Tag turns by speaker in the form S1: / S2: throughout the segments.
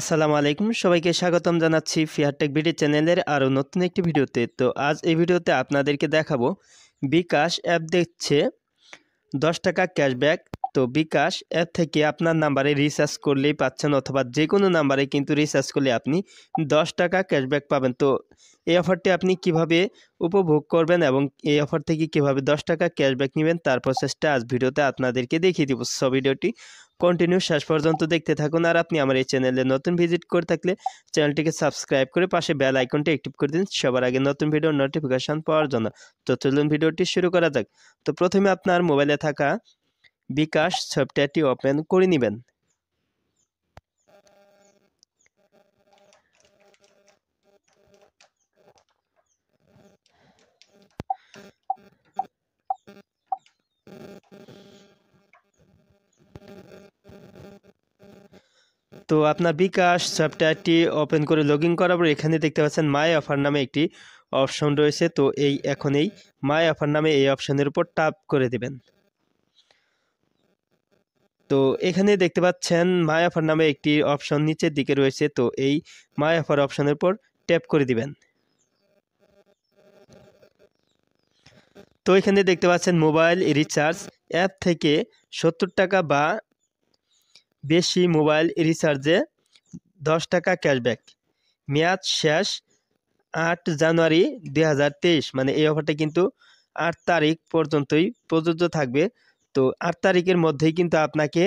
S1: আসসালামু আলাইকুম সবাইকে স্বাগতম জানাচ্ছি ফিয়ারটেক ভিডিও চ্যানেলের আরও নতুন একটি ভিডিওতে তো আজ এই ভিডিওতে আপনাদেরকে দেখাবো বিকাশ অ্যাপ দেখছে দশ টাকা ক্যাশব্যাক তো বিকাশ এর থেকে আপনার নাম্বারে রিচার্জ করলেই পাচ্ছেন অথবা যে কোনো নাম্বারে কিন্তু রিচার্জ করলে আপনি দশ টাকা ক্যাশব্যাক পাবেন তো এই অফারটি আপনি কিভাবে উপভোগ করবেন এবং এই অফার থেকে কিভাবে দশ টাকা ক্যাশব্যাক নেবেন তার প্রসেসটা আজ ভিডিওতে আপনাদেরকে দেখিয়ে দিব সব ভিডিওটি কন্টিনিউ শেষ পর্যন্ত দেখতে থাকুন আর আপনি আমার এই চ্যানেলে নতুন ভিজিট করে থাকলে চ্যানেলটিকে সাবস্ক্রাইব করে পাশে বেল আইকনটি অ্যাক্টিভ করে দিন সবার আগে নতুন ভিডিও নোটিফিকেশান পাওয়ার জন্য তো চলুন ভিডিওটি শুরু করা যাক তো প্রথমে আপনার মোবাইলে থাকা বিকাশ সফটওয়্যারটি ওপেন করে নেবেন তো আপনার বিকাশ সফটওয়্যারটি ওপেন করে লগ ইন করার পর এখানে দেখতে পাচ্ছেন মাই অফার নামে একটি অপশন রয়েছে তো এই এখন এই মাই অফার নামে এই অপশনের উপর টাপ করে দেবেন তো এখানে দেখতে পাচ্ছেন মাই অফার নামে একটি অপশন নিচের দিকে রয়েছে তো এই মাই অফার অপশনের পর ট্যাপ করে দিবেন তো এখানে দেখতে পাচ্ছেন মোবাইল রিচার্জ অ্যাপ থেকে সত্তর টাকা বা বেশি মোবাইল রিচার্জে দশ টাকা ক্যাশব্যাক মেয়াদ শেষ আট জানুয়ারি দুই মানে এই অফারটা কিন্তু আট তারিখ পর্যন্তই প্রযোজ্য থাকবে তো আট তারিখের মধ্যেই কিন্তু আপনাকে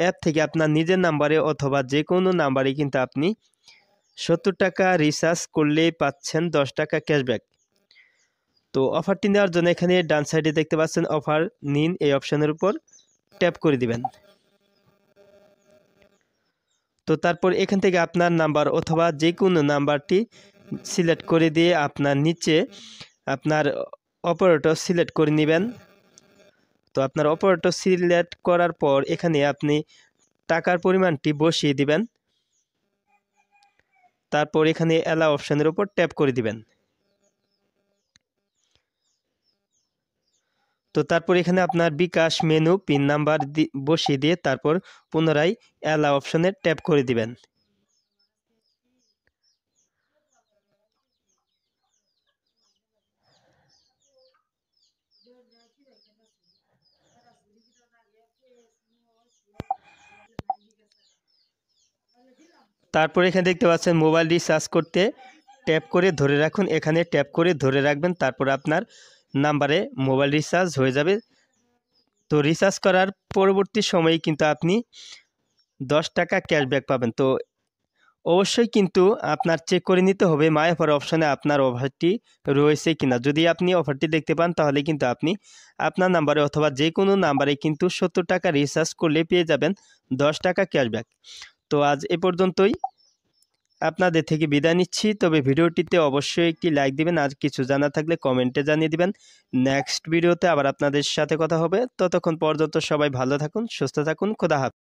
S1: অ্যাপ থেকে আপনার নিজের নাম্বারে অথবা যে কোনো নাম্বারে কিন্তু আপনি সত্তর টাকা রিচার্জ করলেই পাচ্ছেন দশ টাকা ক্যাশব্যাক তো অফারটি নেওয়ার জন্য এখানে ডান সাইডে দেখতে পাচ্ছেন অফার নিন এই অপশানের উপর ট্যাপ করে দিবেন তো তারপর এখান থেকে আপনার নাম্বার অথবা যে কোনো নাম্বারটি সিলেক্ট করে দিয়ে আপনার নিচে আপনার অপারেটর সিলেক্ট করে নেবেন তো আপনার অপারেটর সিলেক্ট করার পর এখানে আপনি টাকার পরিমাণটি বসিয়ে দিবেন তারপর এখানে অ্যালা অপশানের উপর ট্যাপ করে দিবেন তো তারপর এখানে আপনার বিকাশ মেনু পিন নাম্বার বসিয়ে দিয়ে তারপর পুনরায় অ্যালা অপশানে ট্যাপ করে দিবেন তারপর এখানে দেখতে পাচ্ছেন মোবাইল রিচার্জ করতে ট্যাপ করে ধরে রাখুন এখানে ট্যাপ করে ধরে রাখবেন তারপর আপনার নাম্বারে মোবাইল রিচার্জ হয়ে যাবে তো রিচার্জ করার পরবর্তী সময়ে কিন্তু আপনি দশ টাকা ক্যাশব্যাক পাবেন তো অবশ্যই কিন্তু আপনার চেক করে নিতে হবে মাই অফার অপশানে আপনার অফারটি রয়েছে কিনা যদি আপনি অফারটি দেখতে পান তাহলে কিন্তু আপনি আপনার নাম্বারে অথবা যে কোনো নাম্বারে কিন্তু সত্তর টাকা রিচার্জ করলে পেয়ে যাবেন দশ টাকা ক্যাশব্যাক তো আজ এ পর্যন্তই আপনাদের থেকে বিদায় নিচ্ছি তবে ভিডিওটিতে অবশ্যই একটি লাইক দিবেন আর কিছু জানা থাকলে কমেন্টে জানিয়ে দিবেন নেক্সট ভিডিওতে আবার আপনাদের সাথে কথা হবে ততক্ষণ পর্যন্ত সবাই ভালো থাকুন সুস্থ থাকুন খোদা